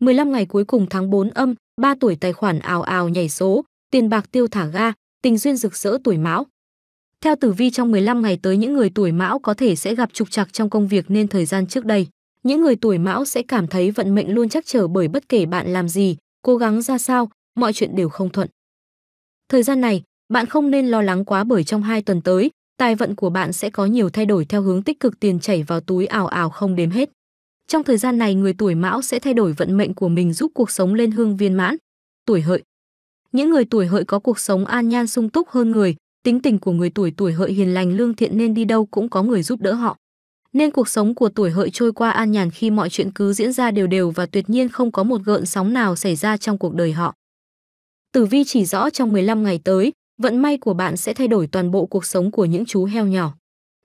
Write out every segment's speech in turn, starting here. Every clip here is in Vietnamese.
15 ngày cuối cùng tháng 4 âm, 3 tuổi tài khoản ào ào nhảy số, tiền bạc tiêu thả ga, tình duyên rực rỡ tuổi mão. Theo tử vi trong 15 ngày tới những người tuổi mão có thể sẽ gặp trục trặc trong công việc nên thời gian trước đây, những người tuổi mão sẽ cảm thấy vận mệnh luôn chắc trở bởi bất kể bạn làm gì, cố gắng ra sao, mọi chuyện đều không thuận. Thời gian này, bạn không nên lo lắng quá bởi trong hai tuần tới, tài vận của bạn sẽ có nhiều thay đổi theo hướng tích cực tiền chảy vào túi ảo ảo không đếm hết. Trong thời gian này người tuổi Mão sẽ thay đổi vận mệnh của mình giúp cuộc sống lên hương viên mãn. Tuổi Hợi. Những người tuổi Hợi có cuộc sống an nhan sung túc hơn người, tính tình của người tuổi tuổi Hợi hiền lành lương thiện nên đi đâu cũng có người giúp đỡ họ. Nên cuộc sống của tuổi Hợi trôi qua an nhàn khi mọi chuyện cứ diễn ra đều đều và tuyệt nhiên không có một gợn sóng nào xảy ra trong cuộc đời họ. Tử vi chỉ rõ trong 15 ngày tới, vận may của bạn sẽ thay đổi toàn bộ cuộc sống của những chú heo nhỏ.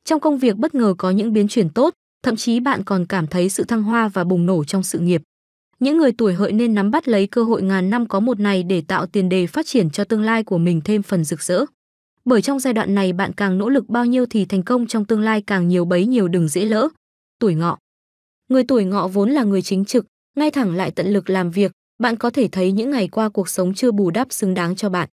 Trong công việc bất ngờ có những biến chuyển tốt, thậm chí bạn còn cảm thấy sự thăng hoa và bùng nổ trong sự nghiệp. Những người tuổi hợi nên nắm bắt lấy cơ hội ngàn năm có một này để tạo tiền đề phát triển cho tương lai của mình thêm phần rực rỡ. Bởi trong giai đoạn này bạn càng nỗ lực bao nhiêu thì thành công trong tương lai càng nhiều bấy nhiều đừng dễ lỡ. Tuổi ngọ Người tuổi ngọ vốn là người chính trực, ngay thẳng lại tận lực làm việc, bạn có thể thấy những ngày qua cuộc sống chưa bù đắp xứng đáng cho bạn.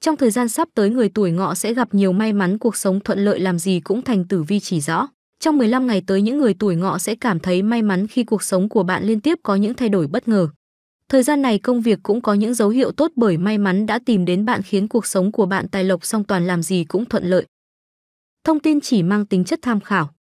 Trong thời gian sắp tới người tuổi ngọ sẽ gặp nhiều may mắn cuộc sống thuận lợi làm gì cũng thành tử vi chỉ rõ. Trong 15 ngày tới những người tuổi ngọ sẽ cảm thấy may mắn khi cuộc sống của bạn liên tiếp có những thay đổi bất ngờ. Thời gian này công việc cũng có những dấu hiệu tốt bởi may mắn đã tìm đến bạn khiến cuộc sống của bạn tài lộc song toàn làm gì cũng thuận lợi. Thông tin chỉ mang tính chất tham khảo.